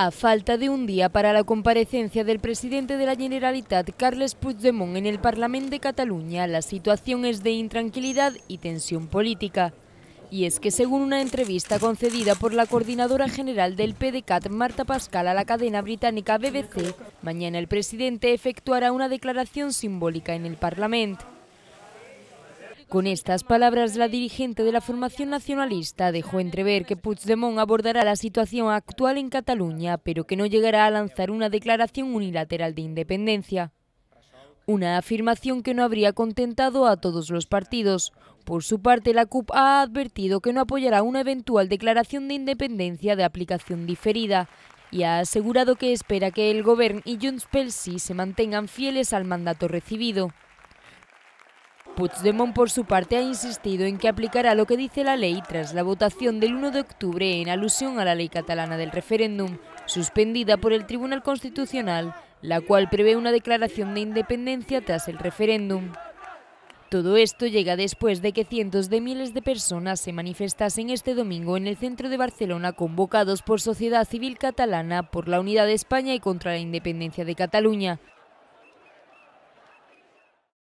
A falta de un día para la comparecencia del presidente de la Generalitat, Carles Puigdemont, en el Parlament de Cataluña, la situación es de intranquilidad y tensión política. Y es que según una entrevista concedida por la coordinadora general del PDCAT, Marta Pascal, a la cadena británica BBC, mañana el presidente efectuará una declaración simbólica en el Parlamento. Con estas palabras, la dirigente de la formación nacionalista dejó entrever que Puigdemont abordará la situación actual en Cataluña, pero que no llegará a lanzar una declaración unilateral de independencia. Una afirmación que no habría contentado a todos los partidos. Por su parte, la CUP ha advertido que no apoyará una eventual declaración de independencia de aplicación diferida y ha asegurado que espera que el Gobierno y Junts pel se mantengan fieles al mandato recibido. Puigdemont, por su parte, ha insistido en que aplicará lo que dice la ley tras la votación del 1 de octubre en alusión a la ley catalana del referéndum, suspendida por el Tribunal Constitucional, la cual prevé una declaración de independencia tras el referéndum. Todo esto llega después de que cientos de miles de personas se manifestasen este domingo en el centro de Barcelona convocados por Sociedad Civil Catalana por la Unidad de España y contra la Independencia de Cataluña,